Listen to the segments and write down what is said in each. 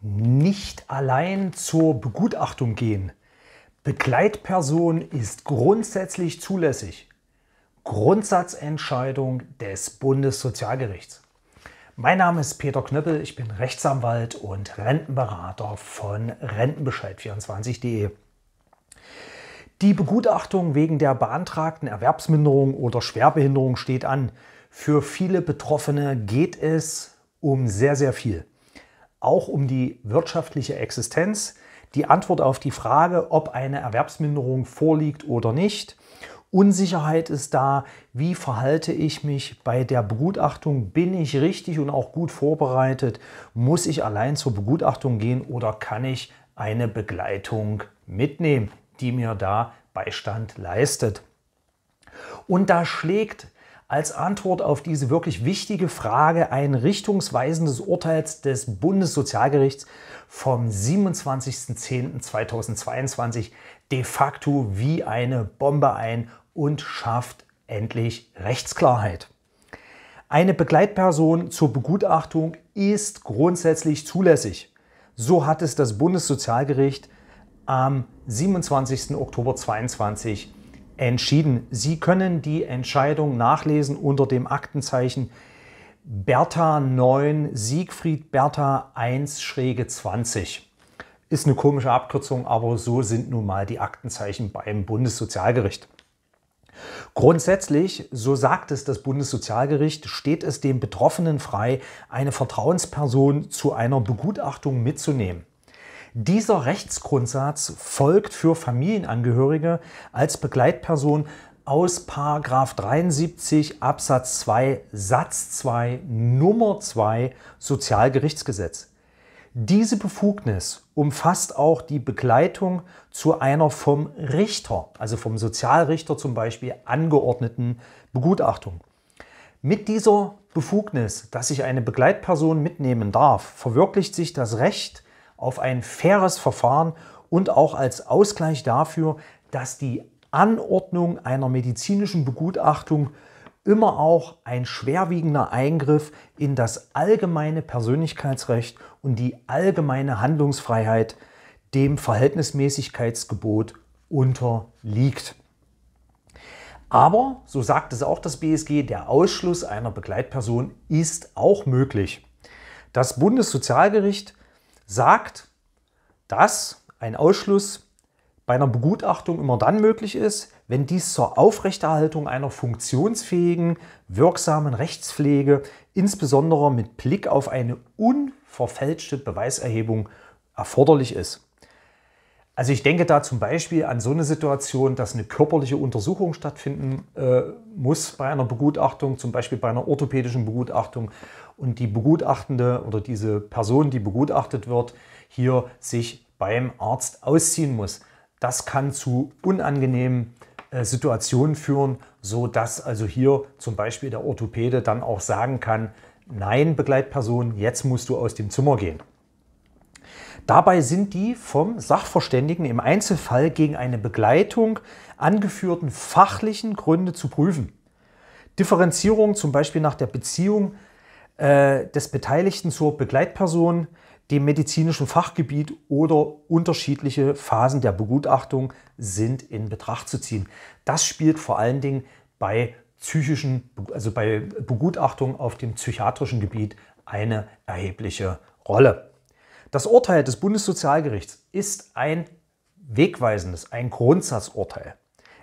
nicht allein zur Begutachtung gehen. Begleitperson ist grundsätzlich zulässig. Grundsatzentscheidung des Bundessozialgerichts. Mein Name ist Peter Knöppel, ich bin Rechtsanwalt und Rentenberater von Rentenbescheid24.de. Die Begutachtung wegen der beantragten Erwerbsminderung oder Schwerbehinderung steht an. Für viele Betroffene geht es um sehr, sehr viel auch um die wirtschaftliche Existenz, die Antwort auf die Frage, ob eine Erwerbsminderung vorliegt oder nicht. Unsicherheit ist da, wie verhalte ich mich bei der Begutachtung? Bin ich richtig und auch gut vorbereitet? Muss ich allein zur Begutachtung gehen oder kann ich eine Begleitung mitnehmen, die mir da Beistand leistet? Und da schlägt als Antwort auf diese wirklich wichtige Frage ein richtungsweisendes Urteil des Bundessozialgerichts vom 27.10.2022 de facto wie eine Bombe ein und schafft endlich Rechtsklarheit. Eine Begleitperson zur Begutachtung ist grundsätzlich zulässig. So hat es das Bundessozialgericht am 27. Oktober 2022 entschieden. Sie können die Entscheidung nachlesen unter dem Aktenzeichen Bertha 9 Siegfried Bertha 1-20. Schräge Ist eine komische Abkürzung, aber so sind nun mal die Aktenzeichen beim Bundessozialgericht. Grundsätzlich, so sagt es das Bundessozialgericht, steht es dem Betroffenen frei, eine Vertrauensperson zu einer Begutachtung mitzunehmen. Dieser Rechtsgrundsatz folgt für Familienangehörige als Begleitperson aus 73 Absatz 2 Satz 2 Nummer 2 Sozialgerichtsgesetz. Diese Befugnis umfasst auch die Begleitung zu einer vom Richter, also vom Sozialrichter zum Beispiel, angeordneten Begutachtung. Mit dieser Befugnis, dass ich eine Begleitperson mitnehmen darf, verwirklicht sich das Recht auf ein faires Verfahren und auch als Ausgleich dafür, dass die Anordnung einer medizinischen Begutachtung immer auch ein schwerwiegender Eingriff in das allgemeine Persönlichkeitsrecht und die allgemeine Handlungsfreiheit dem Verhältnismäßigkeitsgebot unterliegt. Aber, so sagt es auch das BSG, der Ausschluss einer Begleitperson ist auch möglich. Das Bundessozialgericht sagt, dass ein Ausschluss bei einer Begutachtung immer dann möglich ist, wenn dies zur Aufrechterhaltung einer funktionsfähigen, wirksamen Rechtspflege, insbesondere mit Blick auf eine unverfälschte Beweiserhebung, erforderlich ist. Also ich denke da zum Beispiel an so eine Situation, dass eine körperliche Untersuchung stattfinden äh, muss bei einer Begutachtung, zum Beispiel bei einer orthopädischen Begutachtung und die Begutachtende oder diese Person, die begutachtet wird, hier sich beim Arzt ausziehen muss. Das kann zu unangenehmen äh, Situationen führen, sodass also hier zum Beispiel der Orthopäde dann auch sagen kann, nein, Begleitperson, jetzt musst du aus dem Zimmer gehen. Dabei sind die vom Sachverständigen im Einzelfall gegen eine Begleitung angeführten fachlichen Gründe zu prüfen. Differenzierung zum Beispiel nach der Beziehung äh, des Beteiligten zur Begleitperson, dem medizinischen Fachgebiet oder unterschiedliche Phasen der Begutachtung sind in Betracht zu ziehen. Das spielt vor allen Dingen bei psychischen, also bei Begutachtung auf dem psychiatrischen Gebiet eine erhebliche Rolle. Das Urteil des Bundessozialgerichts ist ein wegweisendes, ein Grundsatzurteil.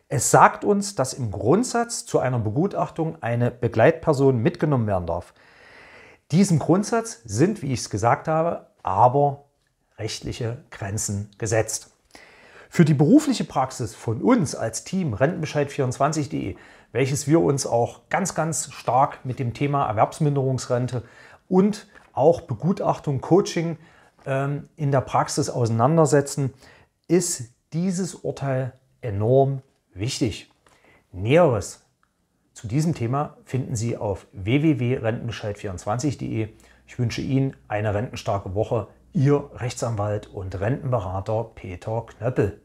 Es sagt uns, dass im Grundsatz zu einer Begutachtung eine Begleitperson mitgenommen werden darf. Diesem Grundsatz sind, wie ich es gesagt habe, aber rechtliche Grenzen gesetzt. Für die berufliche Praxis von uns als Team Rentenbescheid24.de, welches wir uns auch ganz, ganz stark mit dem Thema Erwerbsminderungsrente und auch Begutachtung, Coaching ähm, in der Praxis auseinandersetzen, ist dieses Urteil enorm wichtig. Näheres zu diesem Thema finden Sie auf www.rentenbescheid24.de. Ich wünsche Ihnen eine rentenstarke Woche. Ihr Rechtsanwalt und Rentenberater Peter Knöppel.